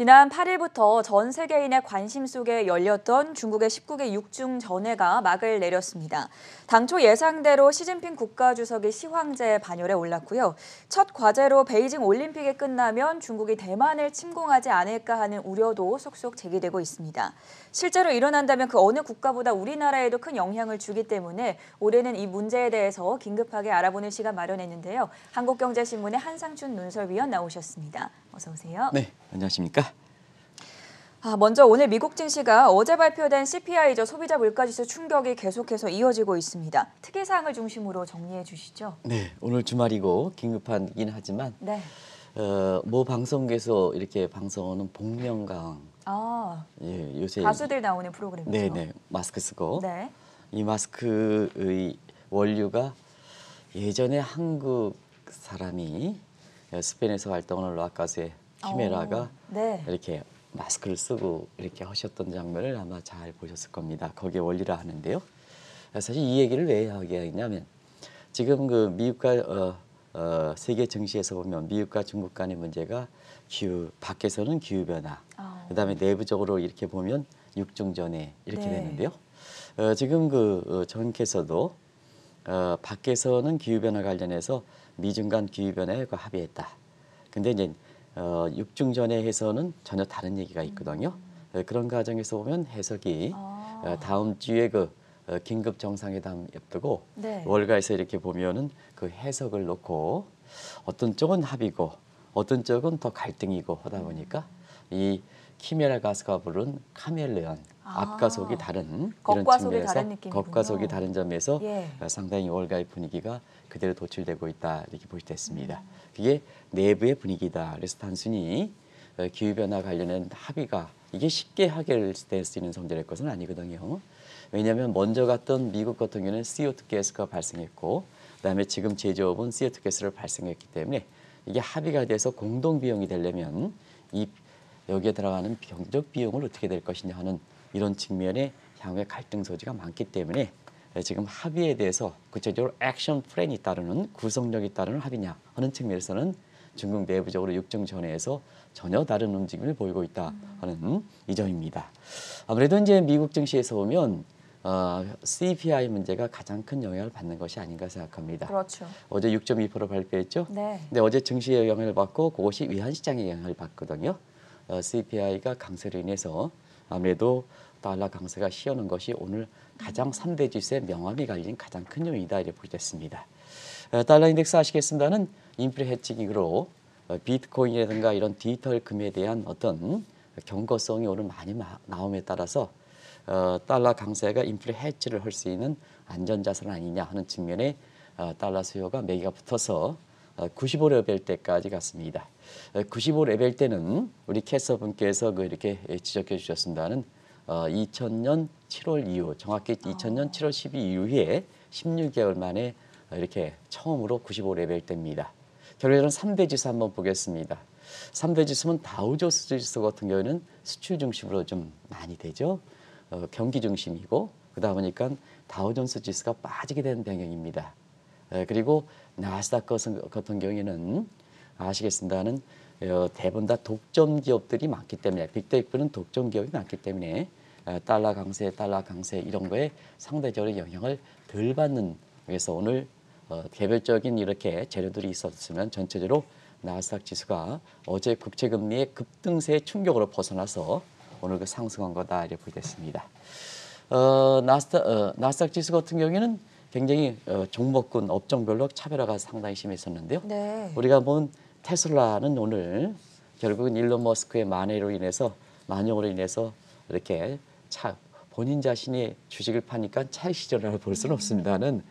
지난 8일부터 전 세계인의 관심 속에 열렸던 중국의 19개 육중 전해가 막을 내렸습니다. 당초 예상대로 시진핑 국가주석이 시황제 반열에 올랐고요. 첫 과제로 베이징 올림픽이 끝나면 중국이 대만을 침공하지 않을까 하는 우려도 속속 제기되고 있습니다. 실제로 일어난다면 그 어느 국가보다 우리나라에도 큰 영향을 주기 때문에 올해는 이 문제에 대해서 긴급하게 알아보는 시간 마련했는데요. 한국경제신문의 한상춘 논설위원 나오셨습니다. 어서 오세요. 네, 안녕하십니까. 아, 먼저 오늘 미국 증시가 어제 발표된 CPI죠 소비자 물가지수 충격이 계속해서 이어지고 있습니다. 특이 사항을 중심으로 정리해 주시죠. 네, 오늘 주말이고 긴급하긴 하지만 네. 어, 모 방송국에서 이렇게 방송하는 복면가 아, 예, 요새 가수들 나오는 프로그램이죠. 네, 네, 마스크 쓰고. 네. 이 마스크의 원료가 예전에 한국 사람이 예, 스페인에서 활동하는 아 가수의 히메라가 어, 네. 이렇게 마스크를 쓰고 이렇게 하셨던 장면을 아마 잘 보셨을 겁니다. 거기에 원리라 하는데요. 예, 사실 이 얘기를 왜 하게 했냐면 지금 그 미국과 어, 어, 세계 정시에서 보면 미국과 중국 간의 문제가 기후 밖에서는 기후 변화, 아. 그다음에 내부적으로 이렇게 보면 육중전에 이렇게 네. 되는데요. 어, 지금 그 전께서도 어, 어, 밖에서는 기후 변화 관련해서 미중간 기후변화에 그 합의했다. 근데 이제 어, 육중전의 해서는 전혀 다른 얘기가 있거든요. 음. 네, 그런 과정에서 보면 해석이 아. 어, 다음 주에 그 어, 긴급 정상회담 앞두고 네. 월가에서 이렇게 보면은 그 해석을 놓고 어떤 쪽은 합의고 어떤 쪽은 더 갈등이고 하다 음. 보니까 이 키메라 가스가 부른 카멜레온 아. 앞과 속이 다른 겉 이런 측면에서 속이 겉과 속이 다른 점에서 예. 어, 상당히 월가의 분위기가 그대로 도출되고 있다 이렇게 볼수 있습니다. 그게 내부의 분위기다. 그래서 단순히 어, 기후변화 관련된 합의가 이게 쉽게 해결될 수 있는 성질일 것은 아니거든요. 왜냐하면 먼저 갔던 미국 같은 경우는 CO2 가스가 발생했고 그다음에 지금 제조업은 CO2 가스를 발생했기 때문에 이게 합의가 돼서 공동 비용이 되려면 이 여기에 들어가는 경적 비용을 어떻게 될 것이냐 하는 이런 측면에 향후에 갈등 소지가 많기 때문에 지금 합의에 대해서 구체적으로 액션 플랜이 따르는 구성력이 따르는 합의냐 하는 측면에서는 중국 내부적으로 육정 전해에서 전혀 다른 움직임을 보이고 있다 하는 이 점입니다. 아무래도 이제 미국 증시에서 보면 어, CPI 문제가 가장 큰 영향을 받는 것이 아닌가 생각합니다. 그렇죠. 어제 6.2% 발표했죠. 네. 근데 네, 어제 증시의 영향을 받고 그것이 위안 시장의 영향을 받거든요. 어, CPI가 강세로 인해서 아무래도 달러 강세가 시어는 것이 오늘 가장 3대 지수의 명암이 갈린 가장 큰 요인이다 이렇게 보게 습니다 어, 달러 인덱스 아시겠습니다는 인플레 해치 기로 어, 비트코인이라든가 이런 디지털 금에 대한 어떤 경거성이 오늘 많이 나옴에 따라서 어, 달러 강세가 인플레 해치를 할 수 있는 안전자산 아니냐 하는 측면에 달러 수요가 매기가 붙어서 95레벨 때까지 갔습니다. 95레벨 때는 우리 캐서 분께서 그 이렇게 지적해 주셨습니다는 어, 2000년 7월 이후 정확히 2000년 7월 12일 이후에 16개월 만에 이렇게 처음으로 95레벨 됩니다. 결론에는3대 지수 한번 보겠습니다. 3대 지수는 다우조스 지수 같은 경우에는 수출 중심으로 좀 많이 되죠. 어, 경기 중심이고 그러다 보니까 다우존스 지수가 빠지게 되는 배경입니다. 에, 어, 그리고 나스닥 같은 경우에는 아시겠습니다는 어, 대부분 다 독점 기업들이 많기 때문에 빅테이크는 독점 기업이 많기 때문에 어, 달러 강세, 달러 강세 이런 거에 상대적으로 영향을 덜 받는 그래서 오늘 어, 개별적인 이렇게 재료들이 있었으면 전체적으로 나스닥 지수가 어제 국채금리의 급등세 충격으로 벗어나서 오늘 그 상승한 거다 이렇게 됐습니다. 어, 나스닥, 어, 나스닥 지수 같은 경우에는 굉장히 어, 종목군 업종별로 차별화가 상당히 심했었는데요. 네. 우리가 본 테슬라는 오늘 결국은 일론 머스크의 만회로 인해서 만용으로 인해서 이렇게 차 본인 자신의 주식을 파니까 차익 실현을 볼 수는 없습니다는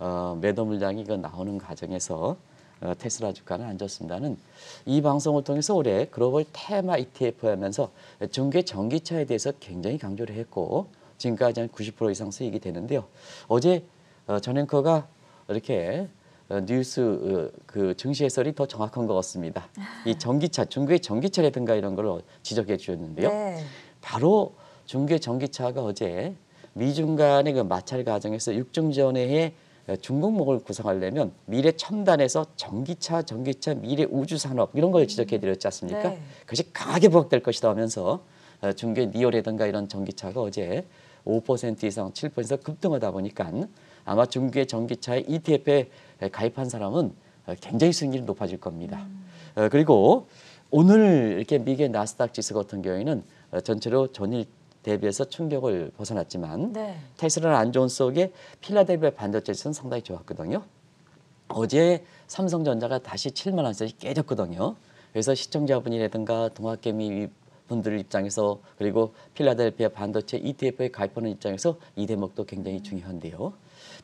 어, 매도 물량이 그 나오는 과정에서 어, 테슬라 주가는 안 좋습니다는 이 방송을 통해서 올해 글로벌 테마 ETF 하면서 중계 전기차에 대해서 굉장히 강조를 했고 지금까지 한90% 이상 수익이 되는데요. 어제 어, 전 앵커가 이렇게 어, 뉴스 어, 그 증시 해설이 더 정확한 것 같습니다. 이 전기차, 중국의 전기차라든가 이런 걸 지적해 주셨는데요. 네. 바로 중계 전기차가 어제 미중 간의 그 마찰 과정에서 육중전에 어, 중국목을 구성하려면 미래 첨단에서 전기차, 전기차, 미래 우주산업 이런 걸 지적해드렸지 않습니까? 음, 네. 그것이 강하게 부각될 것이다 하면서 어, 중계의 니오라든가 이런 전기차가 어제 5% 이상 7% 급등하다 보니까 아마 중계 전기차의 ETF에 가입한 사람은 어, 굉장히 수익률이 높아질 겁니다. 음. 그리고 오늘 이렇게 미국의 나스닥 지수 같은 경우에는 전체로 전일 대비해서 충격을 벗어났지만 네. 테슬라는 안 좋은 속에 필라델비아 반도체에서는 상당히 좋았거든요. 어제 삼성전자가 다시 7만 원짜리 깨졌거든요. 그래서 시청자분이라든가 동학개미 분들 입장에서 그리고 필라델피아 반도체 ETF에 가입하는 입장에서 이 대목도 굉장히 중요한데요.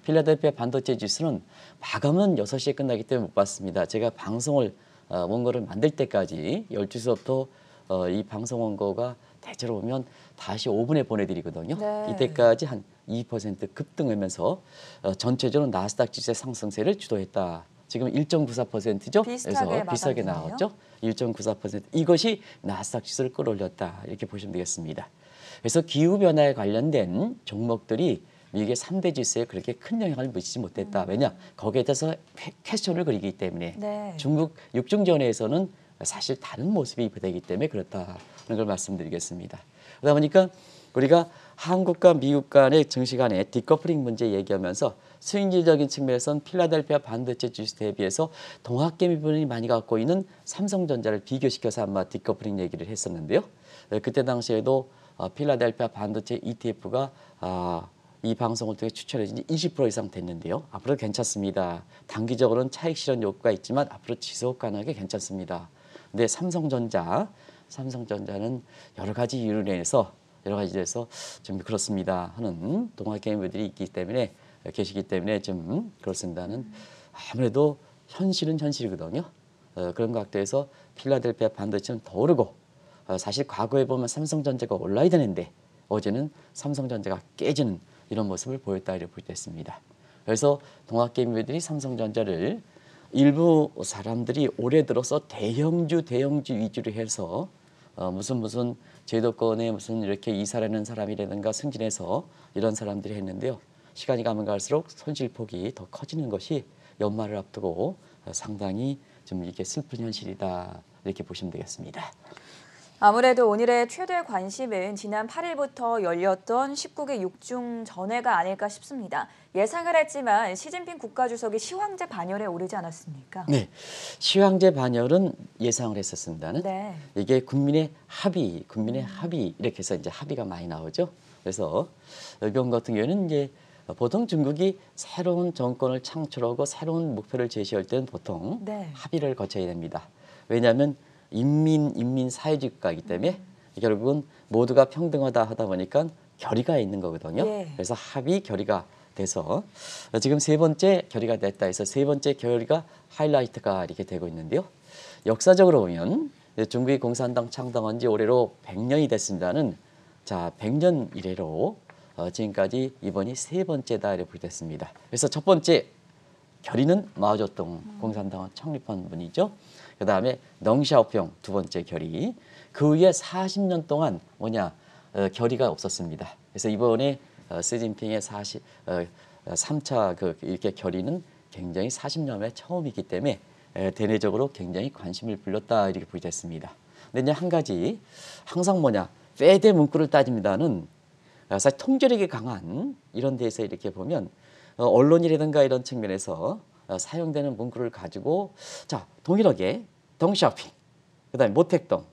필라델피아 반도체 지수는 마감은 6시에 끝나기 때문에 못 봤습니다. 제가 방송을 어, 원고를 만들 때까지 12시부터 어, 이 방송 원고가 대체로 보면 다시 오분에 보내드리거든요. 네. 이때까지 한 2% 급등하면서 어, 전체적으로 나스닥 지수의 상승세를 주도했다. 지금 1.94%죠? 그래서 비싸게 나왔죠. 1.94% 이것이 나스닥 지수를 끌어올렸다 이렇게 보시면 되겠습니다. 그래서 기후 변화에 관련된 종목들이 미국의 3대 지수에 그렇게 큰 영향을 미치지 못했다. 음. 왜냐 거기에 대해서 퀘, 퀘스천을 그리기 때문에 네. 중국 육중전에서는 사실 다른 모습이 되기 때문에 그렇다는 걸 말씀드리겠습니다. 그러다 보니까 우리가 한국과 미국 간의 증시 간의 디커플링 문제 얘기하면서 수익률적인 측면에선 필라델피아 반도체 주식 대비해서 동학개미분이 많이 갖고 있는 삼성전자를 비교시켜서 아마 디커플링 얘기를 했었는데요. 네, 그때 당시에도 어, 필라델피아 반도체 ETF가 아, 이 방송을 통해 추천해진 지20% 이상 됐는데요. 앞으로 괜찮습니다. 단기적으로는 차익 실현 요구가 있지만 앞으로 지속 가능하게 괜찮습니다. 근데 네, 삼성전자, 삼성전자는 여러 가지 이유로 인서 여러 가지 돼서 좀 그렇습니다 하는 동화 게임들이 있기 때문에 계시기 때문에 좀 그렇습니다는 아무래도 현실은 현실이거든요. 어, 그런 각도에서 필라델피아 반도체는 더 오르고 어, 사실 과거에 보면 삼성전자가 올라야 되는데 어제는 삼성전자가 깨지는 이런 모습을 보였다 이렇게 볼수습니다 그래서 동학개미들이 삼성전자를 일부 사람들이 올해 들어서 대형주 대형주 위주로 해서 어, 무슨 무슨 제도권에 무슨 이렇게 이사라는 사람이라든가 승진해서 이런 사람들이 했는데요. 시간이 가면 갈수록 손실폭이 더 커지는 것이 연말을 앞두고 상당히 좀 이렇게 슬픈 현실이다 이렇게 보시면 되겠습니다. 아무래도 오늘의 최대 관심은 지난 8일부터 열렸던 19개 육중 전회가 아닐까 싶습니다. 예상을 했지만 시진핑 국가주석이 시황제 반열에 오르지 않았습니까? 네, 시황제 반열은 예상을 했었습니다는 네. 이게 국민의 합의, 국민의 음. 합의 이렇게 해서 이제 합의가 많이 나오죠. 그래서 이경 같은 경우에는 이제 보통 중국이 새로운 정권을 창출하고 새로운 목표를 제시할 때는 보통 네. 합의를 거쳐야 됩니다. 왜냐하면 인민 인민 사회주의국가이기 때문에 결국은 모두가 평등하다 하다 보니까 결의가 있는 거거든요. 예. 그래서 합의 결의가 돼서 지금 세 번째 결의가 됐다 해서 세 번째 결의가 하이라이트가 이렇게 되고 있는데요. 역사적으로 보면 중국의 공산당 창당한 지 올해로 100년이 됐습니다는 자 100년 이래로 어, 지금까지 이번이 세 번째다 이렇게 됐습니다. 그래서 첫 번째 결의는 마오쩌둥 공산당 창립한 분이죠. 그 다음에 넝샤오평 두 번째 결의. 그 후에 40년 동안 뭐냐 어, 결의가 없었습니다. 그래서 이번에 어, 시진핑의 40, 어, 3차 어, 그 이렇게 결의는 굉장히 40년 만에 처음이기 때문에 에, 대내적으로 굉장히 관심을 불렀다 이렇게 보게 됐습니다. 근데 이제 한 가지 항상 뭐냐 페대 문구를 따집니다는 어, 사실 통제력이 강한 이런 데에서 이렇게 보면 어, 언론이라든가 이런 측면에서 어, 사용되는 문구를 가지고 자 동일하게 덩샤핑 그다음에 모택동,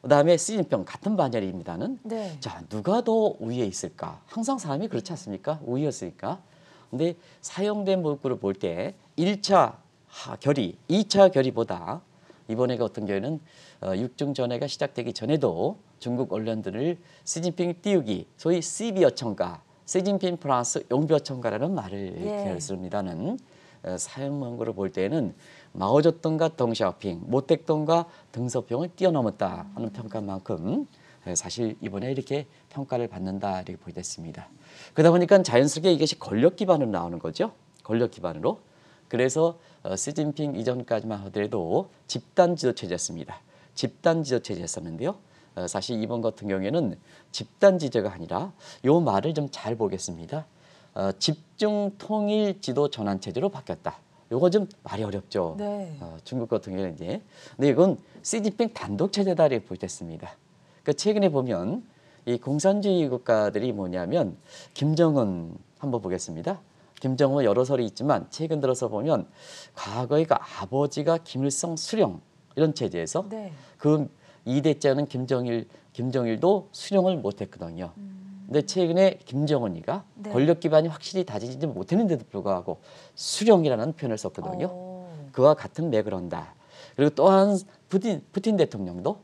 그다음에 시진핑 같은 반열입니다는 네. 자 누가 더 우위에 있을까? 항상 사람이 그렇지 않습니까? 우위였으니까. 근데 사용된 문구를 볼 때 일차 결의, 이차 결의보다 이번에 어떤 경우에는 어, 육중 전해가 시작되기 전에도 중국 언론들을 시진핑 띄우기, 소위 CB 여청가, 시진핑 프랑스 용비 여청가라는 말을 예. 습니다는 사용한 거를 볼 때는 에 마오쩌둥과 덩샤오핑, 모택동과 등서평을 뛰어넘었다 하는 평가만큼 사실 이번에 이렇게 평가를 받는다 이렇게 보게 됐습니다. 그러다 보니까 자연스럽게 이것이 권력 기반으로 나오는 거죠. 권력 기반으로. 그래서 어, 시진핑 이전까지만 하더라도 집단 지도 체제였습니다. 집단 지도 체제였었는데요. 어, 사실 이번 같은 경우에는 집단 지도가 아니라 요 말을 좀 잘 보겠습니다. 어, 집중 통일 지도 전환 체제로 바뀌었다. 요거 좀 말이 어렵죠. 네. 어, 중국 같은 경우는 이제. 근데 이건 시진핑 단독 체제다 이렇게 보셨습니다. 그 최근에 보면 이 공산주의 국가들이 뭐냐면 김정은 한번 보겠습니다. 김정은 여러 설이 있지만 최근 들어서 보면 과거의 그 아버지가 김일성 수령 이런 체제에서 네. 그 이대째는 김정일 김정일도 수령을 못했거든요. 음. 근데 최근에 김정은이가 네. 권력 기반이 확실히 다지지 못했는데도 불구하고 수령이라는 표현을 썼거든요. 오. 어. 그와 같은 맥그 한다. 그리고 또한 푸틴, 푸틴 대통령도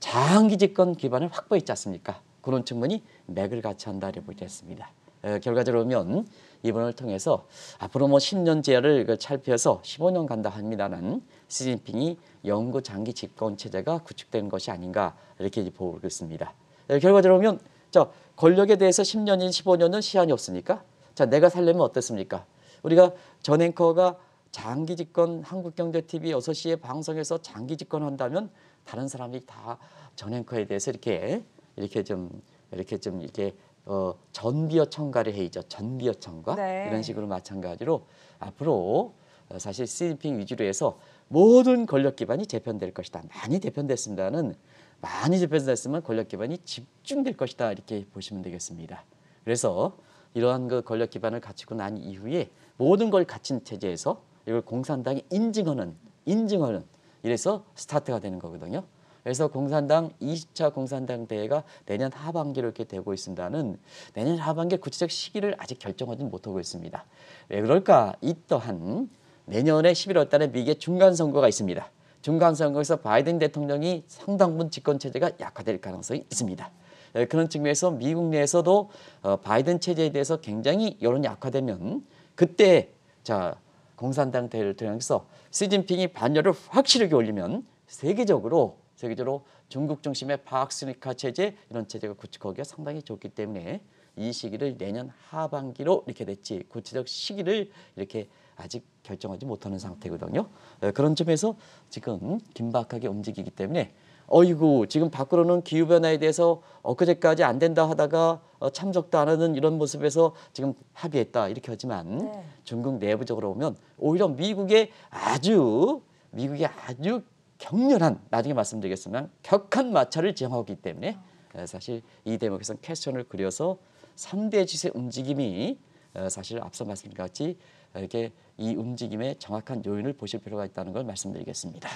장기 집권 기반을 확보했지 않습니까? 그런 측면이 맥을 같이 한다를 이 보겠습니다. 에, 어, 결과적으로 보면 이번을 통해서 앞으로 뭐 10년 제한을 피해서 15년 간다 합니다는 시진핑이 영구 장기 집권 체제가 구축된 것이 아닌가 이렇게 보고 있습니다. 에, 어, 결과적으로 보면 저 권력에 대해서 10년인 15년은 시한이 없으니까 자 내가 살려면 어떻습니까? 우리가 전 앵커가 장기 집권 한국경제TV 6시에 방송에서 장기 집권한다면 다른 사람이 다전 앵커에 대해서 이렇게 이렇게 좀 이렇게 좀 이렇게 어, 전비어 청가를 해이죠. 전비어 청가 네. 이런 식으로 마찬가지로 앞으로 어, 사실 시진핑 위주로 해서 모든 권력 기반이 재편될 것이다. 많이 재편됐습니다는 많이 좁혀졌으면 권력 기반이 집중될 것이다 이렇게 보시면 되겠습니다. 그래서 이러한 그 권력 기반을 갖추고 난 이후에 모든 걸 갖춘 체제에서 이걸 공산당이 인증하는 인증하는 이래서 스타트가 되는 거거든요. 그래서 공산당 20차 공산당 대회가 내년 하반기로 이렇게 되고 있습니다는 내년 하반기 구체적 시기를 아직 결정하지 못하고 있습니다. 왜 그럴까? 이 또한 내년에 11월 달에 미국의 중간 선거가 있습니다. 중간선거에서 바이든 대통령이 상당 분 집권체제가 약화될 가능성이 있습니다. 예, 그런 측면에서 미국 내에서도 어, 바이든 체제에 대해서 굉장히 여론이 약화되면 그때 자 공산당 대통령에서 시진핑이 반열을 확실하게 올리면 세계적으로 세계적으로 중국 중심의 파악스니카 체제 이런 체제가 구축하기가 상당히 좋기 때문에 이 시기를 내년 하반기로 이렇게 됐지 구체적 시기를 이렇게 아직 결정하지 못하는 상태거든요. 예, 그런 점에서 지금 긴박하게 움직이기 때문에 어이구 지금 밖으로는 기후변화에 대해서 엊그제까지 안 된다 하다가 어, 참석도 안 하는 이런 모습에서 지금 합의했다 이렇게 하지만 네. 중국 내부적으로 보면 오히려 미국의 아주 미국의 아주 격렬한 나중에 말씀드리겠지만 격한 마찰을 지향하기 때문에 어, 사실 이 대목에서는 캐스천을 그려서 3대 지세 움직임이 어, 사실 앞서 말씀드린 것 같이 이렇게 이 움직임의 정확한 요인을 보실 필요가 있다는 걸 말씀드리겠습니다.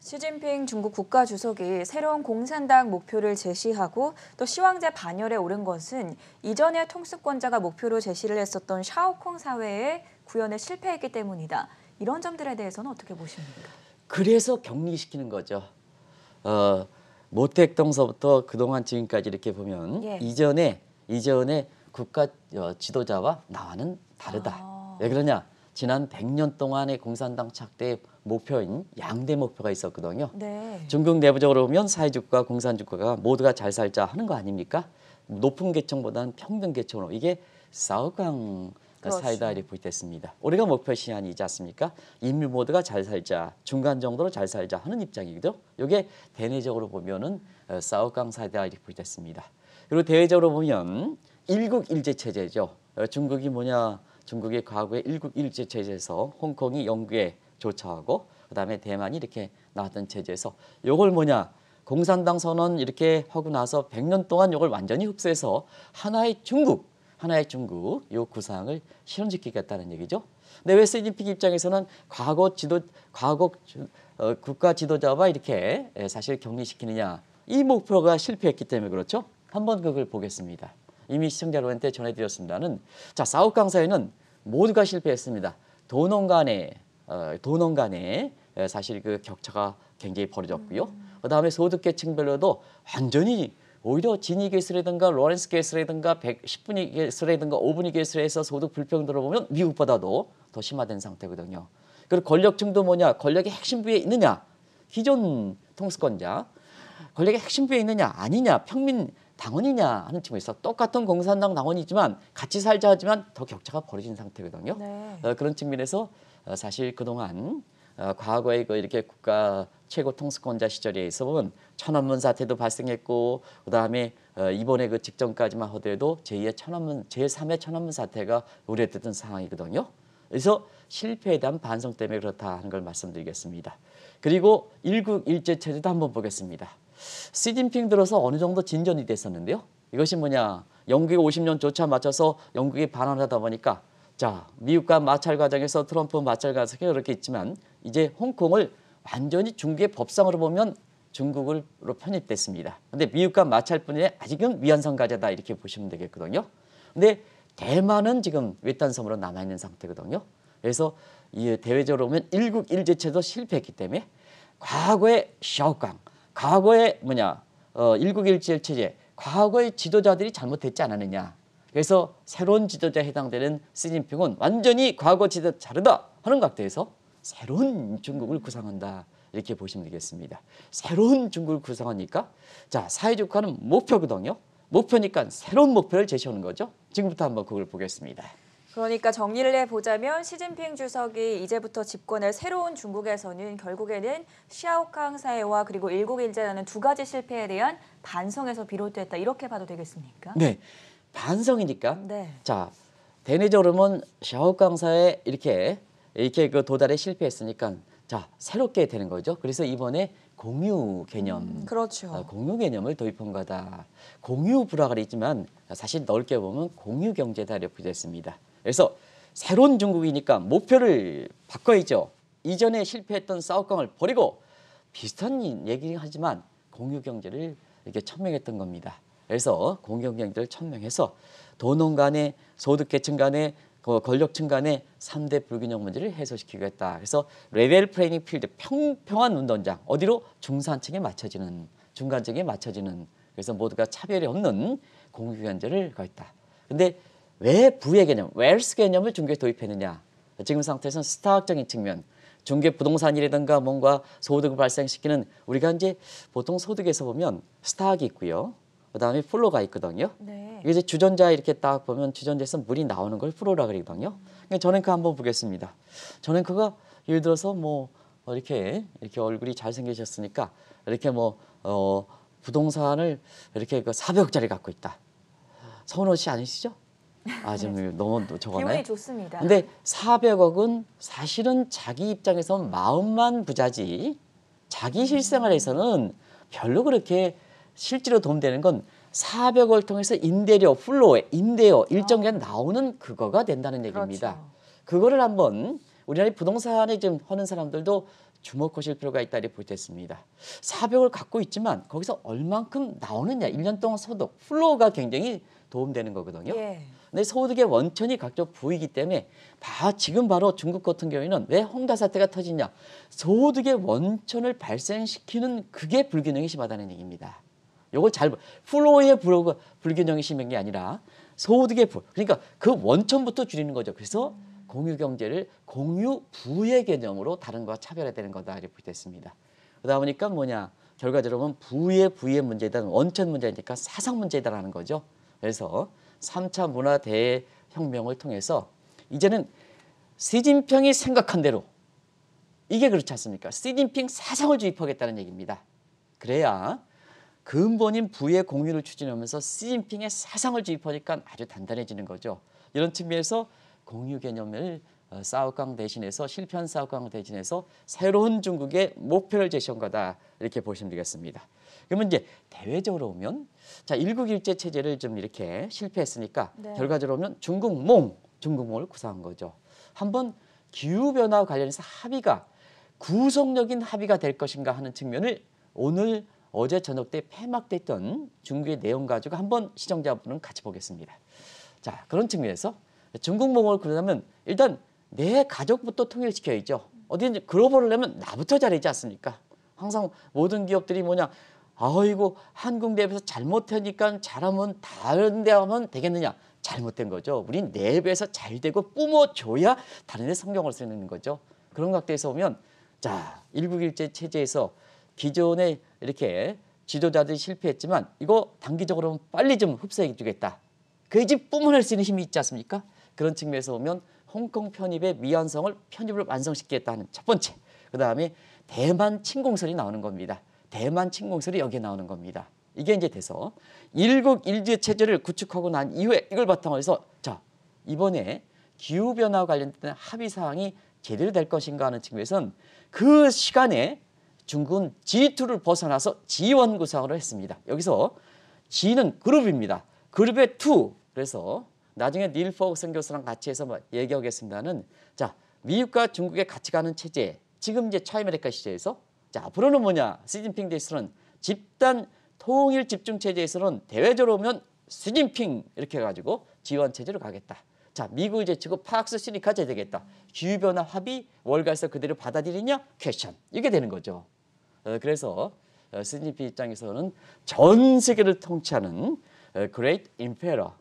시진핑 중국 국가주석이 새로운 공산당 목표를 제시하고 또 시황제 반열에 오른 것은 이전의 통수권자가 목표로 제시를 했었던 샤오콩 사회의 구현에 실패했기 때문이다. 이런 점들에 대해서는 어떻게 보십니까? 그래서 격리시키는 거죠. 어, 모택동서부터 그동안 지금까지 이렇게 보면 예. 이전에 이전에 국가 어, 지도자와 나와는 다르다. 아. 왜 그러냐? 지난 100년 동안의 공산당 착대의 목표인 양대 목표가 있었거든요. 네. 중국 내부적으로 보면 사회주가공산주의가 모두가 잘 살자 하는 거 아닙니까? 높은 계층보다는 평등 계층으로 이게 사우강 그렇죠. 사이다리 부이됐습니다 우리가 목표 시한이지 않습니까? 인류 모두가 잘 살자, 중간 정도로 잘 살자 하는 입장이거든요. 이게 대내적으로 보면은 어, 사우강 사이다리 부이됐습니다 그리고 대외적으로 보면 일국일제 체제죠. 어, 중국이 뭐냐 중국이 과거의 일국 일제 체제에서 홍콩이 영국에 조차하고 그다음에 대만이 이렇게 나왔던 체제에서 이걸 뭐냐 공산당 선언 이렇게 하고 나서 100년 동안 이걸 완전히 흡수해서 하나의 중국 하나의 중국 요 구상을 실현시키겠다는 얘기죠. 근데 왜 시진핑 입장에서는 과거 지도 과거 어, 국가 지도자와 이렇게 예, 사실 격리시키느냐 이 목표가 실패했기 때문에 그렇죠. 한번 그걸 보겠습니다. 이미 시청자 여러분한테 전해드렸습니다는 자 사업 강사에는 모두가 실패했습니다. 도농 간에 어, 도농 간에 사실 그 격차가 굉장히 벌어졌고요. 음. 그다음에 소득계층별로도 완전히 오히려 진위 계수라든가 로렌스 계수라든가 1 0분위 계수라든가 5분위 계수에서 소득 불평등을 보면 미국보다도 더 심화된 상태거든요. 그리고 권력층도 뭐냐? 권력의 핵심 부에 있느냐? 기존 통수권자. 권력의 핵심 부에 있느냐? 아니냐? 평민 당원이냐 하는 측면에 서 똑같은 공산당 당원이지만 같이 살자 하지만 더 격차가 벌어진 상태거든요. 네. 어, 그런 측면에서 어, 사실 그동안 어, 과거에 그 이렇게 국가 최고 통수권자 시절에 있어 보면 천안문 사태도 발생했고 그다음에 어, 이번에 그 직전까지만 하더라도 제2의 천안문 제3의 천안문 사태가 우려됐던 상황이거든요. 그래서 실패에 대한 반성 때문에 그렇다 하는 걸 말씀드리겠습니다. 그리고 일국 일제 체제도 한번 보겠습니다. 시진핑 들어서 어느 정도 진전이 됐었는데요. 이것이 뭐냐 영국이 50년 조차 맞춰서 영국이 반환하다 보니까 자 미국과 마찰 과정에서 트럼프 마찰 과정이 이렇게 있지만 이제 홍콩을 완전히 중국의 법상으로 보면 중국으로 편입됐습니다. 근데 미국과 마찰뿐이 아직은 위안성 가자다 이렇게 보시면 되겠거든요. 근데 대만은 지금 외딴섬으로 남아있는 상태거든요. 그래서 이 대외적으로 보면 일국일제체도 실패했기 때문에 과거의 샤오강 과거에 뭐냐 어, 일국일체 체제 과거의 지도자들이 잘못했지 않았느냐 그래서 새로운 지도자에 해당되는 시진핑은 완전히 과거 지도자 다르다 하는 각도에서 새로운 중국을 구상한다 이렇게 보시면 되겠습니다 새로운 중국을 구상하니까 자 사회주의화는 목표거든요 목표니까 새로운 목표를 제시하는 거죠 지금부터 한번 그걸 보겠습니다 그러니까 정리를 해보자면 시진핑 주석이 이제부터 집권할 새로운 중국에서는 결국에는 샤오캉 사회와 그리고 일국 일제라는 두 가지 실패에 대한 반성에서 비롯됐다 이렇게 봐도 되겠습니까? 네, 반성이니까. 네. 자, 대내적으로는 샤오캉 사회 이렇게 이렇게 그 도달에 실패했으니까 자 새롭게 되는 거죠. 그래서 이번에 공유 개념, 음, 그렇죠. 아, 공유 개념을 도입한 거다. 공유 불화가 있지만 사실 넓게 보면 공유 경제다 이렇게 되습니다 그래서 새로운 중국이니까 목표를 바꿔야죠. 이전에 실패했던 싸우깡을 버리고 비슷한 얘기긴 하지만 공유경제를 이렇게 천명했던 겁니다. 그래서 공유경제를 천명해서 도농 간에 소득계층 간의 그 권력층 간에 3대 불균형 문제를 해소시키겠다. 그래서 레벨 플레이닝 필드 평평한 운동장 어디로 중산층에 맞춰지는 중간층에 맞춰지는 그래서 모두가 차별이 없는 공유경제를 가했다. 근데 왜 부의 개념, 웰스 개념을 중개에 도입했느냐. 지금 상태에서는 스타학적인 측면, 중개 부동산이라든가 뭔가 소득을 발생시키는 우리가 이제 보통 소득에서 보면 스타학이 있고요. 그다음에 플로가 있거든요. 네. 이게 이제 주전자 이렇게 딱 보면 주전자에서 물이 나오는 걸 플로라 그러거든요. 그러니까 저는 그 한번 보겠습니다. 저는 그가 예를 들어서 뭐 이렇게 이렇게 얼굴이 잘생기셨으니까 이렇게 뭐 어, 부동산을 이렇게 그 400억짜리 갖고 있다. 서운하지않으시죠 아, 지금 너무 적었나요? 기분이 좋습니다. 근데 400억은 사실은 자기 입장에서 마음만 부자지 자기 음. 실생활에서는 별로 그렇게 실제로 도움되는 건 400억을 통해서 임대료, 플로, 에 임대료 일정 기간 나오는 그거가 된다는 얘기입니다. 그렇죠. 그거를 한번 우리나라 부동산에 지금 하는 사람들도 주목하실 필요가 있다 이렇게 보겠습니다. 400억을 갖고 있지만 거기서 얼만큼 나오느냐, 1년 동안 소득, 플로우가 굉장히 도움되는 거거든요. 예. 근데 소득의 원천이 각종 부이기 위 때문에 바, 지금 바로 중국 같은 경우에는 왜 헝가 사태가 터지냐. 소득의 원천을 발생시키는 그게 불균형이 심하다는 얘기입니다. 요걸 잘 플로우의 불, 균형이 심한 게 아니라 소득의 불 그러니까 그 원천부터 줄이는 거죠. 그래서 공유 경제를 공유 부의 개념으로 다른 거와 차별해 되는 거다 이렇게 됐습니다. 그러다 보니까 뭐냐 결과적으로 부의 부의 문제다 원천 문제니까 사상 문제다라는 거죠. 그래서 3차 문화대혁명을 통해서 이제는 시진핑이 생각한 대로 이게 그렇지 않습니까? 시진핑 사상을 주입하겠다는 얘기입니다. 그래야 근본인 부의 공유를 추진하면서 시진핑의 사상을 주입하니까 아주 단단해지는 거죠. 이런 측면에서 공유 개념을 어, 사우강 대신해서 실패한 사우강 대신해서 새로운 중국의 목표를 제시한 거다 이렇게 보시면 되겠습니다. 그러면 이제 대외적으로 보면 자 일국일제 체제를 좀 이렇게 실패했으니까 네. 결과적으로 보면 중국몽, 중국몽을 구사한 거죠. 한번 기후변화 와 관련해서 합의가 구속적인 합의가 될 것인가 하는 측면을 오늘 어제 저녁 때 폐막됐던 중국의 내용 가지고 한번 시청자분은 같이 보겠습니다. 자 그런 측면에서 중국몽을 그러려면 일단 내 가족부터 통일시켜야죠. 어디든지 글로벌을 내면 나부터 잘하지 않습니까? 항상 모든 기업들이 뭐냐 아이고 한국 내회에서 잘못하니까 잘하면 다른 데 하면 되겠느냐 잘못된 거죠. 우리 내부에서 잘 되고 뿜어줘야 다른 데 성경을 쓰는 거죠. 그런 각도에서 보면 자 일국일제 체제에서 기존에 이렇게 지도자들이 실패했지만 이거 단기적으로 빨리 좀 흡수해 주겠다. 그집 뿜어낼 수 있는 힘이 있지 않습니까? 그런 측면에서 보면 홍콩 편입의 미완성을 편입을 완성시키겠다는 첫 번째. 그 다음에 대만 침공설이 나오는 겁니다. 대만 침공설이 여기에 나오는 겁니다. 이게 이제 돼서 일국 일제 체제를 구축하고 난 이후에 이걸 바탕으로 해서 자 이번에 기후 변화와 관련된 합의 사항이 제대로 될 것인가 하는 측면에서는 그 시간에 중국은 G2를 벗어나서 G1 구상으로 했습니다. 여기서 G는 그룹입니다. 그룹의 2 그래서 나중에 닐 포그슨 교수랑 같이 해서 뭐 얘기하겠습니다는 자 미국과 중국의 같이 가는 체제 지금 이제 차이메리카 시대에서 자 앞으로는 뭐냐 시진핑 대에서는 집단 통일 집중 체제에서는 대외적으로 보면 시진핑 이렇게 해가지고 지원 체제로 가겠다. 자 미국을 제치고 파악스 시니카 제재겠다. 기후변화 합의 월가에서 그대로 받아들이냐 퀘션 이게 되는 거죠. 어, 그래서 어, 시진핑 입장에서는 전 세계를 통치하는 어, 그레이트 임페러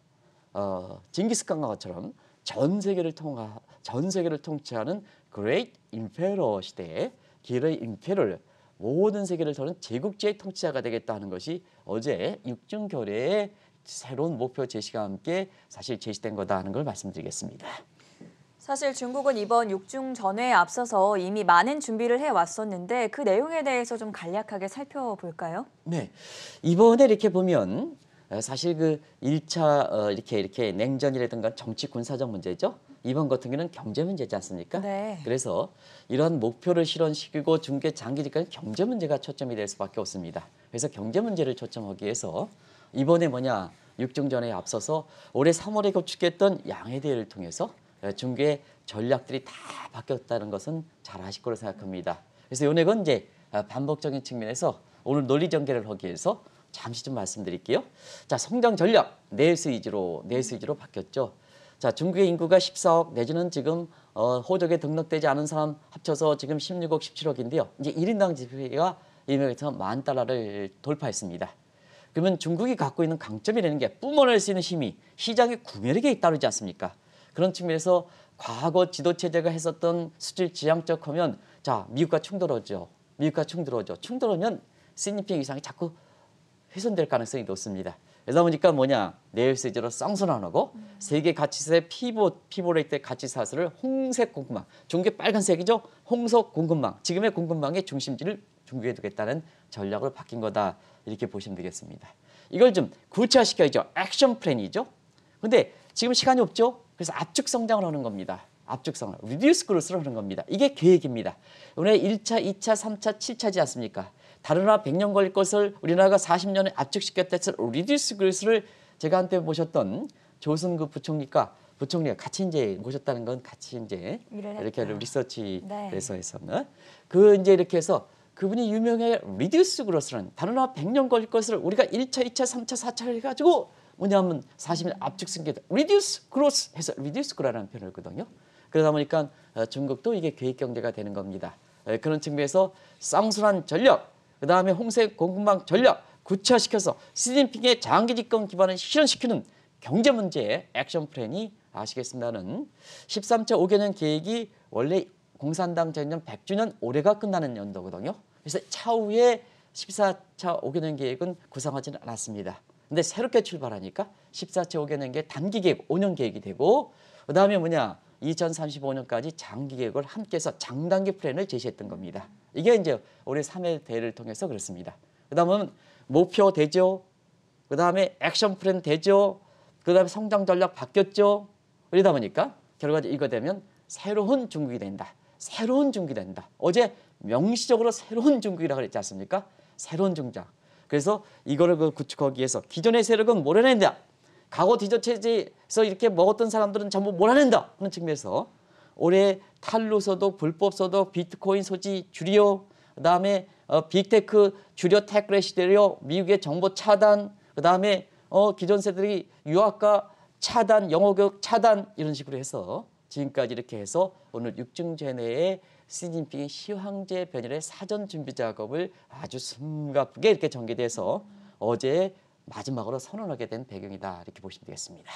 어, 징기스칸과처럼 전 세계를 통과전 세계를 통치하는 그레이트 임페러 시대에 길의 임페를 모든 세계를 저는 제국제의 통치자가 되겠다 하는 것이 어제 육중 결의의 새로운 목표 제시와 함께 사실 제시된 거다 하는 걸 말씀드리겠습니다. 사실 중국은 이번 육중 전회에 앞서서 이미 많은 준비를 해왔었는데 그 내용에 대해서 좀 간략하게 살펴볼까요? 네. 이번에 이렇게 보면 어, 사실 그 1차 어, 이렇게 이렇게 냉전이라든가 정치 군사적 문제죠. 이번 같은 경우는 경제 문제지 않습니까? 네. 그래서 이러한 목표를 실현시키고 중계 장기니까 경제 문제가 초점이 될 수밖에 없습니다. 그래서 경제 문제를 초점하기 위해서 이번에 뭐냐 육중전에 앞서서 올해 3월에 거축했던 양해대회를 통해서 중계 전략들이 다 바뀌었다는 것은 잘 아실 거로 생각합니다. 그래서 요내건 이제 반복적인 측면에서 오늘 논리 전개를 하기 위해서 잠시 좀 말씀드릴게요. 자, 성장 전략 내수 위주로 내수 위주로 바뀌었죠. 자, 중국의 인구가 14억 내지는 지금 어, 호적에 등록되지 않은 사람 합쳐서 지금 16억, 17억인데요. 이제 1인당 GDP가 이명에서 만 달러를 돌파했습니다. 그러면 중국이 갖고 있는 강점이라는 게 뿜어낼 수 있는 힘이 시장의 구매력에 따르지 않습니까? 그런 측면에서 과거 지도체제가 했었던 수출 지향적 하면 자 미국과 충돌하죠. 미국과 충돌하죠. 충돌하면 시진핑 이상이 자꾸 훼손될 가능성이 높습니다. 그러다 보니까 뭐냐 내일세제로 쌍순환하고 음. 세계 가치사의 피보 피보레이트 가치사슬을 홍색 공급망 종교 빨간색이죠 홍석 공급망 지금의 공급망의 중심지를 중교해두겠다는 전략으로 바뀐 거다 이렇게 보시면 되겠습니다. 이걸 좀 구체화시켜야죠 액션 플랜이죠. 근데 지금 시간이 없죠. 그래서 압축 성장을 하는 겁니다. 압축성을, 리듀스 그로스를 하는 겁니다. 이게 계획입니다. 오늘 1차, 2차, 3차, 7차지 않습니까? 다른 나라 100년 걸릴 것을 우리나라가 40년에 압축시켰다 했을 리듀스 그리스를 제가 한때 모셨던 조승구 그 부총리과 부총리가 같이 이제 모셨다는 건 같이 이제 이렇게 리서치에서 네. 해서는 그 이제 이렇게 해서 그분이 유명해 리듀스 그로스는 다른 나라 100년 걸릴 것을 우리가 1차, 2차, 3차, 4차를 해가지고 뭐냐면 40년 압축승 계다 리듀스 그로스 해서 리듀스 그라는 표현을 거든요 그러다 보니까 어, 중국도 이게 계획 경제가 되는 겁니다. 그런 측면에서 쌍순환 전력 그 다음에 홍색 공급망 전략 구체화시켜서 시진핑의 장기 집권 기반을 실현시키는 경제 문제의 액션 플랜이 아시겠습니다는 13차 5개년 계획이 원래 공산당 전년 100주년 올해가 끝나는 연도거든요. 그래서 차후에 14차 5개년 계획은 구상하지는 않았습니다. 근데 새롭게 출발하니까 14차 5개년 계획 단기 계획 5년 계획이 되고 그다음에 뭐냐 2035년까지 장기 계획을 함께 해서 장단기 플랜을 제시했던 겁니다. 이게 이제 올해 3회 대회를 통해서 그렇습니다. 그 다음은 목표 되죠. 그 다음에 액션 플랜 되죠. 그 다음에 성장 전략 바뀌었죠. 그러다 보니까 결과적으로 이거 되면 새로운 중국이 된다. 새로운 중국이 된다. 어제 명시적으로 새로운 중국이라고 그랬지 않습니까? 새로운 중장. 그래서 이거를 그 구축하기 위해서 기존의 세력은 몰아낸다. 과거 디저체제에서 이렇게 먹었던 사람들은 전부 몰아낸다 하는 측면에서 올해 탈루서도 불법서도 비트코인 소지 줄여 그다음에 어, 빅테크 줄여 테크래시 되려 미국의 정보 차단 그다음에 어, 기존 세들이 유학과 차단 영어 교육 차단 이런 식으로 해서 지금까지 이렇게 해서 오늘 육중제 내에 시진핑 시황제 변열의 사전 준비 작업을 아주 숨가쁘게 이렇게 전개돼서 어제 마지막으로 선언하게 된 배경이다 이렇게 보시면 되겠습니다.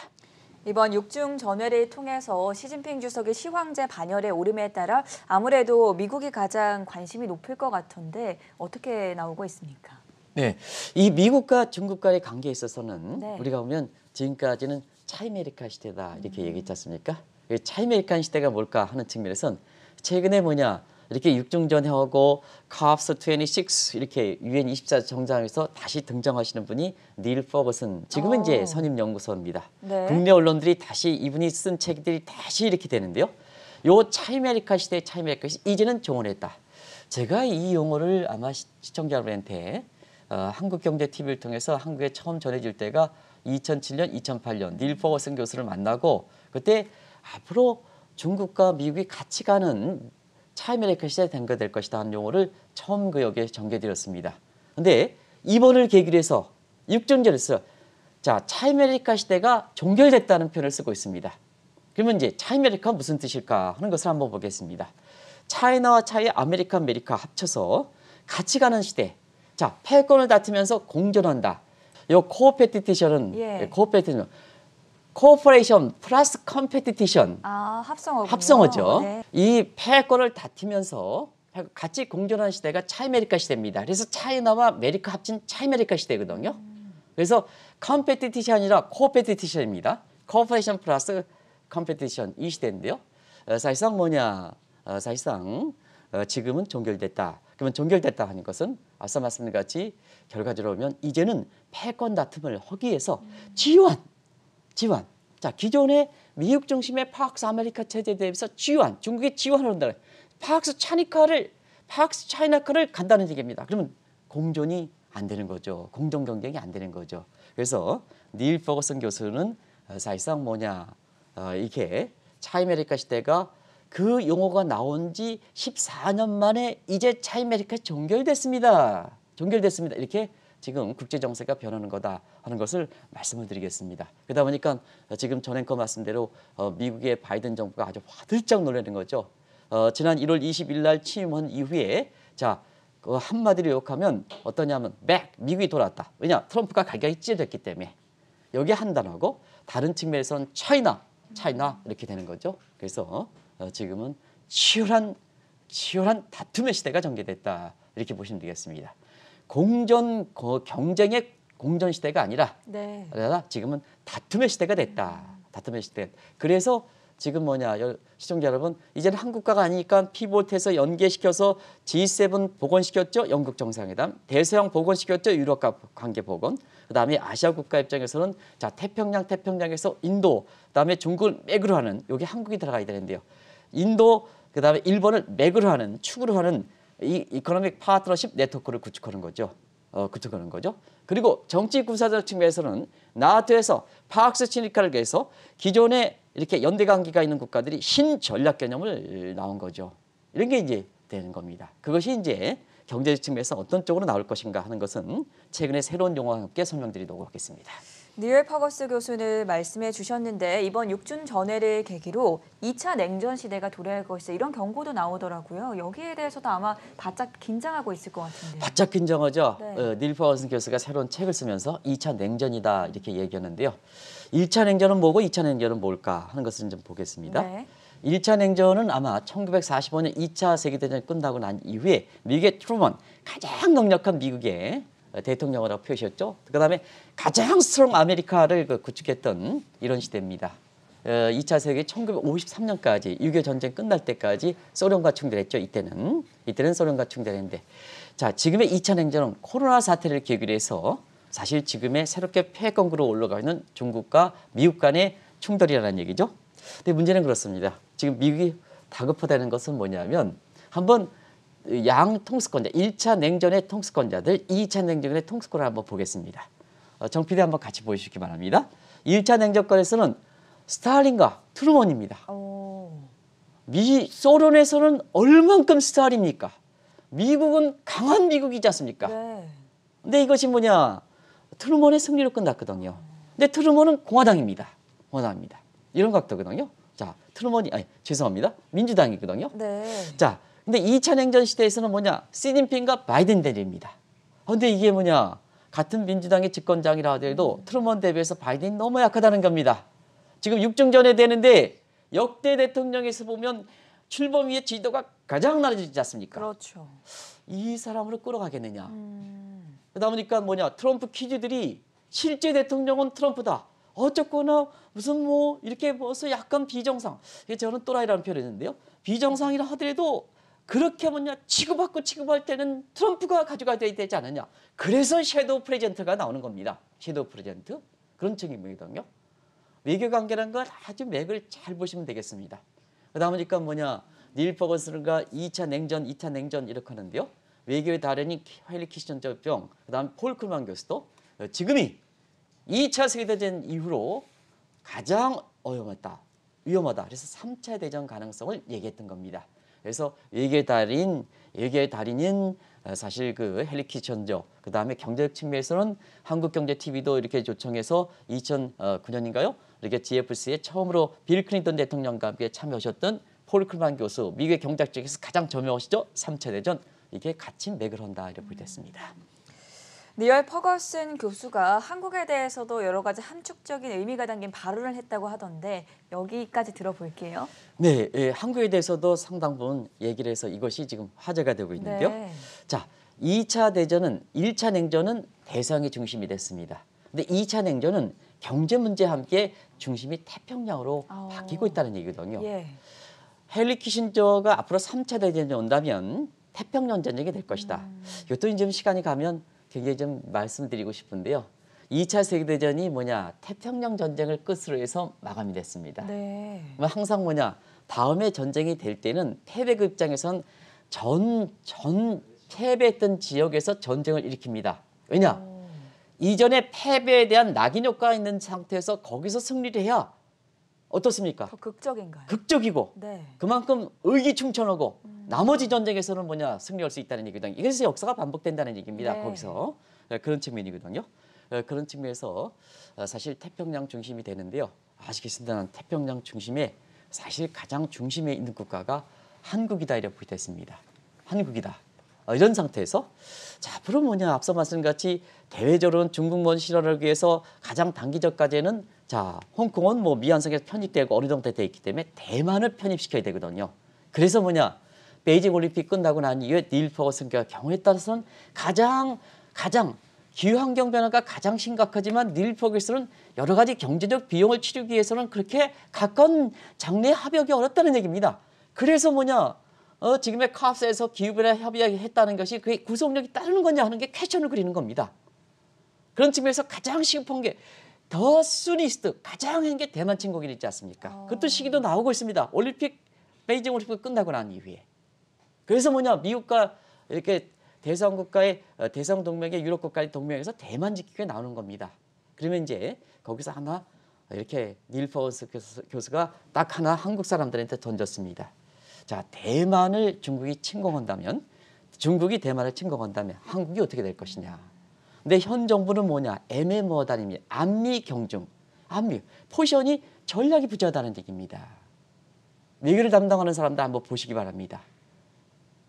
이번 6중 전회를 통해서 시진핑 주석의 시황제 반열에 오름에 따라 아무래도 미국이 가장 관심이 높을 것 같은데 어떻게 나오고 있습니까? 네, 이 미국과 중국 간의 관계에 있어서는 네. 우리가 보면 지금까지는 차이메리칸 시대다 이렇게 음. 얘기했지 않습니까? 차이메리칸 시대가 뭘까 하는 측면에선 최근에 뭐냐 이렇게 육중전하고 회 COP26 이렇게 유엔 24 정상에서 다시 등장하시는 분이 닐 퍼거슨 지금은 오. 이제 어. 선임 연구소입니다. 네. 국내 언론들이 다시 이분이 쓴 책들이 다시 이렇게 되는데요. 요 차이메리카 시대의 차이메리카 시 이제는 종언했다. 제가 이 용어를 아마 시, 청자 여러분한테 어, 한국경제TV를 통해서 한국에 처음 전해질 때가 2007년, 2008년 닐 퍼거슨 교수를 만나고 그때 앞으로 중국과 미국이 같이 가는 차이면의 글씨에 담거될 것이다 하는 용어를 처음 그 여기에 전개드렸습니다. 근데 이번을 계기로 해서 육종절을 써. 자, 차이메리카 시대가 종결됐다는 표현을 쓰고 있습니다. 그러면 이제 차이메리카 무슨 뜻일까 하는 것을 한번 보겠습니다. 차이나와 차이, 아메리카, 메리카 합쳐서 같이 가는 시대. 자, 패권을 다투면서 공존한다. 요 코페티티션은 예. 코페티션 코퍼레이션 플러스 컴페티티션 아, 합성어 합성어죠. 네. 이 패권을 다투면서 같이 공존한 시대가 차이메리카 시대입니다. 그래서 차이나와 메리카 합친 차이메리카 시대거든요. 그래서 컴페티티션이라 코페티티션입니다. 코퍼레이션 플러스 컴페티션 이 시대인데요. 어, 사실상 뭐냐? 어, 사실상 어, 지금은 종결됐다. 그러면 종결됐다 하는 것은 앞서 말씀드린 같이 결과적으로 보면 이제는 패권 다툼을 허기해서 음. 지요한 지원. 자, 기존의 미국 중심의 파크스 아메리카 체제에 대해서 지원, 중국이 지원을 한다. 파크스 차니카를 파크스 차이나카를 간다는 얘기입니다. 그러면 공존이 안 되는 거죠. 공동 경쟁이 안 되는 거죠. 그래서 닐 버거슨 교수는 어, 사실상 뭐냐 어, 이렇게 차이메리카 시대가 그 용어가 나온 지 14년 만에 이제 차이메리카 종결됐습니다. 종결됐습니다. 이렇게 지금 국제 정세가 변하는 거다 하는 것을 말씀을 드리겠습니다. 그러다 보니까 어, 지금 전 앵커 말씀대로 어, 미국의 바이든 정부가 아주 화들짝 놀라는 거죠. 어, 지난 1월 20일 날 취임한 이후에 자그 한마디로 욕하면 어떠냐면 백 미국이 돌았다 왜냐 트럼프가 갈갈이 찢어졌기 때문에 여기 한 단어고 다른 측면에서는 차이나 차이나 이렇게 되는 거죠. 그래서 어, 지금은 치열한 치열한 다툼의 시대가 전개됐다 이렇게 보시면 되겠습니다. 공전 그 경쟁의 공전 시대가 아니라 네. 지금은 다툼의 시대가 됐다. 음. 다툼의 시대. 그래서 지금 뭐냐 시청자 여러분 이제는 한국과가 아니니까 피봇해서 연계시켜서 G7 복원시켰죠 영국 정상회담 대서양 복원시켰죠 유럽과 관계 복원 그다음에 아시아 국가 입장에서는 자 태평양 태평양에서 인도 그다음에 중국을 맥으로 하는 여기 한국이 들어가야 되는데요 인도 그다음에 일본을 맥으로 하는 축으로 하는 이 이코노믹 파트너십 네트워크를 구축하는 거죠. 어, 구축하는 거죠. 그리고 정치 군사적 측면에서는 나토에서 파악스 친일카를 위해서 기존에 이렇게 연대 관계가 있는 국가들이 신전략 개념을 나온 거죠. 이런 게 이제 되는 겁니다. 그것이 이제 경제적 측면에서 어떤 쪽으로 나올 것인가 하는 것은 최근에 새로운 용어와 함께 설명드리도록 하겠습니다. 니엘 파거스 교수는 말씀해 주셨는데 이번 육준 전해를 계기로 2차 냉전 시대가 도래할 것이다 이런 경고도 나오더라고요. 여기에 대해서도 아마 바짝 긴장하고 있을 것같은데 바짝 긴장하죠. 네. 어, 닐 파거슨 교수가 새로운 책을 쓰면서 2차 냉전이다 이렇게 얘기하는데요. 1차 냉전은 뭐고 2차 냉전은 뭘까 하는 것을 좀 보겠습니다. 네. 1차 냉전은 아마 1945년 2차 세계대전이 끝나고 난 이후에 미국의 트루먼 가장 강력한 미국의 대통령으로 표시했죠. 그 다음에 가장 스트롱 아메리카를 그 구축했던 이런 시대입니다. 2차 어, 세계 1953년까지 6.25 전쟁 끝날 때까지 소련과 충돌했죠. 이때는 이때는 소련과 충돌했는데 자 지금의 2차 냉전은 코로나 사태를 계기로 해서 사실 지금의 새롭게 패권으로 올라가 있는 중국과 미국 간의 충돌이라는 얘기죠. 근데 문제는 그렇습니다. 지금 미국이 다급하다는 것은 뭐냐면 한번 양 통수권자, 1차 냉전의 통수권자들, 2차 냉전의 통수권을 한번 보겠습니다. 어, 정필이 한번 같이 보여주시기 바랍니다. 1차 냉전권에서는 스탈린과 트루먼입니다. 미 소련에서는 얼만큼 스탈입니까? 미국은 강한 미국이지 않습니까? 네. 근데 이것이 뭐냐? 트루먼의 승리로 끝났거든요. 근데 트루먼은 공화당입니다. 공화당입니다. 이런 각도거든요. 자, 트루먼이 아니 죄송합니다. 민주당이거든요. 네. 자, 근데 2차 냉전 시대에서는 뭐냐? 시진핑과 바이든 대립입니다. 근데 이게 뭐냐? 같은 민주당의 집권장이라 하더라도 음. 트루먼 대비해서 바이든이 너무 약하다는 겁니다. 지금 6중전에 되는데 역대 대통령에서 보면 출범 위에 지도가 가장 낮아지지 않습니까? 그렇죠. 이 사람으로 끌어가겠느냐. 음. 그러다 보니까 뭐냐 트럼프 퀴즈들이 실제 대통령은 트럼프다. 어쨌거나 무슨 뭐 이렇게 벌써 약간 비정상. 저는 또라이라는 표현을 했는데요. 비정상이라 하더라도 그렇게 뭐냐 치고받고 치고할 때는 트럼프가 가져가야 되지 않느냐. 그래서 섀도우 프레젠트가 나오는 겁니다. 섀도우 프레젠트 그런 책임이거든요. 외교관계라는걸 아주 맥을 잘 보시면 되겠습니다. 그다음이니까 뭐냐 닐 버거슨과 2차 냉전, 2차 냉전 이렇게 하는데요. 외교의 달인인 헤일리 키션저 병, 그다음 폴크만 교수도 지금이 2차 세계대전 이후로 가장 어려웠다, 위험하다. 그래서 3차 대전 가능성을 얘기했던 겁니다. 그래서 얘기 달인, 얘기 달인인 어, 사실 그 헬리키 전적그 다음에 경제적 측면에서는 한국경제TV도 이렇게 요청해서 2009년인가요? 어, 이렇게 GFC에 처음으로 빌 클린턴 대통령과 함께 참여하셨던 폴클만 교수, 미국의 경제학 쪽에서 가장 저명하시죠? 삼차 대전, 이게 같이 맥을 한다 이렇게 보됐습니다. 리얼 퍼거슨 교수가 한국에 대해서도 여러 가지 함축적인 의미가 담긴 발언을 했다고 하던데 여기까지 들어볼게요. 네, 예, 한국에 대해서도 상당 부분 얘기를 해서 이것이 지금 화제가 되고 있는데요. 네. 자, 2차 대전은 1차 냉전은 대상이 중심이 됐습니다. 근데 2차 냉전은 경제 문제와 함께 중심이 태평양으로 아오. 바뀌고 있다는 얘기거든요. 예. 헨리 키신저가 앞으로 3차 대전이 온다면 태평양 전쟁이 될 것이다. 음. 이것도 이제 시간이 가면 굉장히 좀 말씀드리고 싶은데요. 2차 세계대전이 뭐냐 태평양 전쟁을 끝으로 해서 마감이 됐습니다. 네. 항상 뭐냐 다음에 전쟁이 될 때는 패배극장에선 전, 전 패배했던 지역에서 전쟁을 일으킵니다. 왜냐 오. 이전에 패배에 대한 낙인 효과가 있는 상태에서 거기서 승리를 해야 어떻습니까? 더 극적인가요? 극적이고 네. 그만큼 의기충천하고 음. 나머지 전쟁에서는 뭐냐 승리할 수 있다는 얘기거든요. 이래서 역사가 반복된다는 얘기입니다. 네. 거기서 네, 그런 측면이거든요. 네, 그런 측면에서 어, 사실 태평양 중심이 되는데요. 아시겠습니다만 태평양 중심에 사실 가장 중심에 있는 국가가 한국이다 이렇게 됐습니다. 한국이다. 어, 이런 상태에서 자 앞으로 뭐냐 앞서 말씀 같이 대외적으로 는중국문 실현을 위해서 가장 단기적까지는 자 홍콩은 뭐 미안성에서 편입되고 어느 정도 돼 있기 때문에 대만을 편입시켜야 되거든요. 그래서 뭐냐 베이징 올림픽 끝나고 난 이후에 닐 퍼거슨과 경우에 따라서는 가장 가장 기후 환경 변화가 가장 심각하지만 닐 퍼거슨은 여러 가지 경제적 비용을 치르기 위해서는 그렇게 가까운 장래 합의하기 어렵다는 얘기입니다. 그래서 뭐냐 어, 지금의 카프에서 기후변화 협의했다는 것이 그의 구속력이 따르는 거냐 하는 게캐션을 그리는 겁니다. 그런 측면에서 가장 시급한 게 더 순이스트 가장 한 게 대만 친국인 있지 않습니까? 어... 그것도 시기도 나오고 있습니다. 올림픽 베이징 올림픽 끝나고 난 이후에. 그래서 뭐냐 미국과 이렇게 대성 국가의 어, 대성 동맹의 유럽 국가의 동맹에서 대만 지키게 나오는 겁니다. 그러면 이제 거기서 하나 이렇게 닐 퍼스 교수, 가딱 하나 한국 사람들한테 던졌습니다. 자 대만을 중국이 침공한다면 중국이 대만을 침공한다면 한국이 어떻게 될 것이냐. 근데 현 정부는 뭐냐 애매모호다입니다. 안미 경중, 안미 포션이 전략이 부자다는 얘기입니다. 위기를 담당하는 사람들 한번 보시기 바랍니다.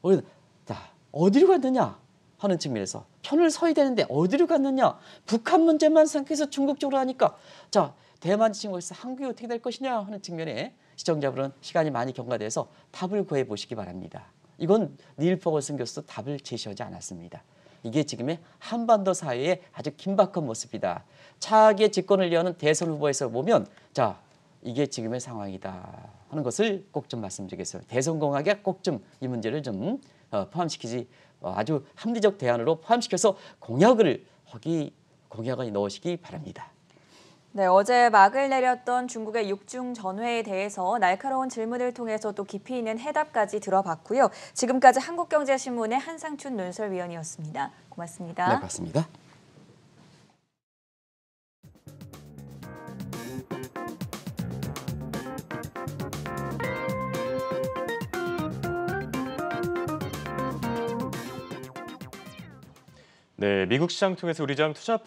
우리는 자, 어디로 갔느냐 하는 측면에서 편을 서야 되는데 어디로 갔느냐 북한 문제만 생각해서 중국 쪽으로 하니까 자 대만 지침에서 한국이 어떻게 될 것이냐 하는 측면에 시청자분은 시간이 많이 경과돼서 답을 구해 보시기 바랍니다. 이건 닐퍼거슨 교수도 답을 제시하지 않았습니다. 이게 지금의 한반도 사회의 아주 긴박한 모습이다. 차기의 집권을 이 여는 대선 후보에서 보면 자 이게 지금의 상황이다. 하는 것을 꼭 좀말씀드리겠습니다대성공학게꼭좀 이 문제를 좀 어, 포함시키지 어, 아주 합리적 대안으로 포함시켜서 공약을 허기 공약을 넣으시기 바랍니다. 네, 어제 막을 내렸던 중국의 육중 전회에 대해서 날카로운 질문을 통해서 또 깊이 있는 해답까지 들어봤고요. 지금까지 한국경제신문의 한상춘 논설위원이었습니다. 고맙습니다. 네, 고맙습니다. 네, 미국 시장 통해서 우리 점 투자